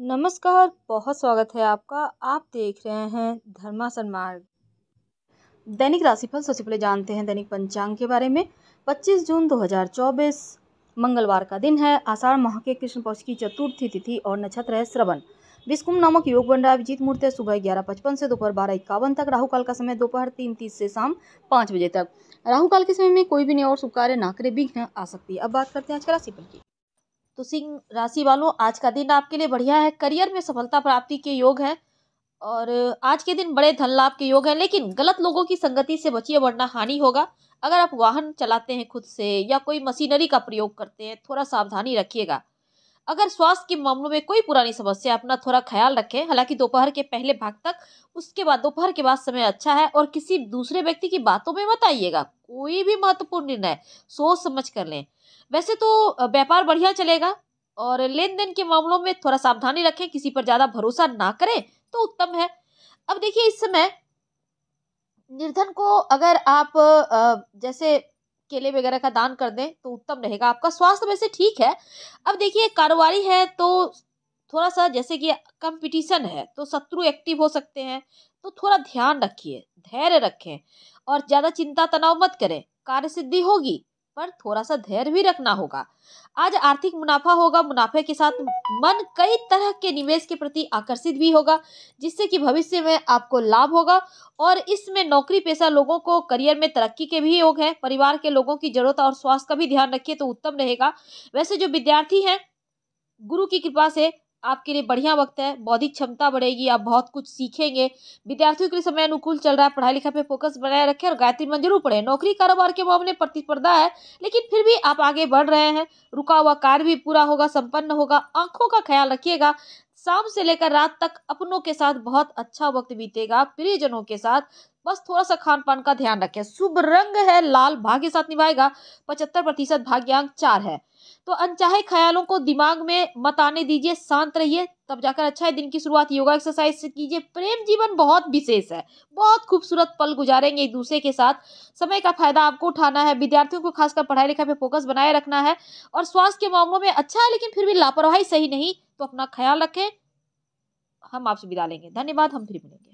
नमस्कार बहुत स्वागत है आपका आप देख रहे हैं धर्मासन मार्ग दैनिक राशिफल सबसे पहले जानते हैं दैनिक पंचांग के बारे में 25 जून 2024 मंगलवार का दिन है आषाढ़ माह के कृष्ण पक्ष की चतुर्थी तिथि और नक्षत्र है श्रवण विस्कुम नामक योग बन रहा है अभिजीत मूर्त है सुबह ग्यारह पचपन से दोपहर बारह इक्यावन तक राहु काल का समय दोपहर तीन तीस से शाम पाँच बजे तक राहु काल के समय में कोई भी नया और शुभ कार्य ना करे विघ्न आ सकती है अब बात करते हैं आज का राशिफल की तो सिंह राशि वालों आज का दिन आपके लिए बढ़िया है करियर में सफलता प्राप्ति के योग है और आज के दिन बड़े धन लाभ के योग हैं लेकिन गलत लोगों की संगति से बचिए वरना हानि होगा अगर आप वाहन चलाते हैं खुद से या कोई मशीनरी का प्रयोग करते हैं थोड़ा सावधानी रखिएगा अगर स्वास्थ्य के मामलों में कोई पुरानी समस्या अपना थोड़ा ख्याल रखें हालांकि दोपहर के पहले भाग तक उसके बाद दोपहर के बाद समय अच्छा है और किसी दूसरे व्यक्ति की बातों में मत आइएगा कोई भी महत्वपूर्ण निर्णय सोच समझ कर लें वैसे तो व्यापार बढ़िया चलेगा और लेन देन के मामलों में थोड़ा सावधानी रखें किसी पर ज़्यादा भरोसा ना करें तो उत्तम है अब देखिए इस समय निर्धन को अगर आप जैसे केले वगैरह का दान कर दें तो उत्तम रहेगा आपका स्वास्थ्य वैसे ठीक है अब देखिए कारोबारी है तो थोड़ा सा जैसे कि कंपटीशन है तो शत्रु एक्टिव हो सकते हैं तो थोड़ा ध्यान रखिए धैर्य रखें और ज़्यादा चिंता तनाव मत करें कार्य सिद्धि होगी पर थोड़ा सा धैर्य भी रखना होगा आज आर्थिक मुनाफा होगा मुनाफे के साथ मन कई तरह के निवेश के प्रति आकर्षित भी होगा जिससे कि भविष्य में आपको लाभ होगा और इसमें नौकरी पेशा लोगों को करियर में तरक्की के भी योग हैं परिवार के लोगों की जरूरत और स्वास्थ्य का भी ध्यान रखिए तो उत्तम रहेगा वैसे जो विद्यार्थी हैं गुरु की कृपा से आपके लिए बढ़िया वक्त है बौद्धिक क्षमता बढ़ेगी आप बहुत कुछ सीखेंगे विद्यार्थियों के लिए समय अनुकूल चल रहा है पढ़ाई लिखाई पे फोकस बनाए रखें और गायत्री मन जरूर नौकरी कारोबार के मामले प्रतिस्पर्धा है लेकिन फिर भी आप आगे बढ़ रहे हैं रुका हुआ कार्य भी पूरा होगा संपन्न होगा आंखों का ख्याल रखिएगा शाम से लेकर रात तक अपनों के साथ बहुत अच्छा वक्त बीतेगा प्रियजनों के साथ बस थोड़ा सा खान पान का ध्यान रखें शुभ रंग है लाल भाग्य साथ निभाएगा पचहत्तर प्रतिशत भाग्यांक चार है तो अनचाहे ख्यालों को दिमाग में मत आने दीजिए शांत रहिए तब जाकर अच्छा है दिन की शुरुआत योगा एक्सरसाइज से कीजिए प्रेम जीवन बहुत विशेष है बहुत खूबसूरत पल गुजारेंगे एक दूसरे के साथ समय का फायदा आपको उठाना है विद्यार्थियों को खासकर पढ़ाई लिखाई पर फोकस बनाए रखना है और स्वास्थ्य के मामलों में अच्छा है लेकिन फिर भी लापरवाही सही नहीं तो अपना ख्याल रखें हम आपसे विदा लेंगे धन्यवाद हम फिर मिलेंगे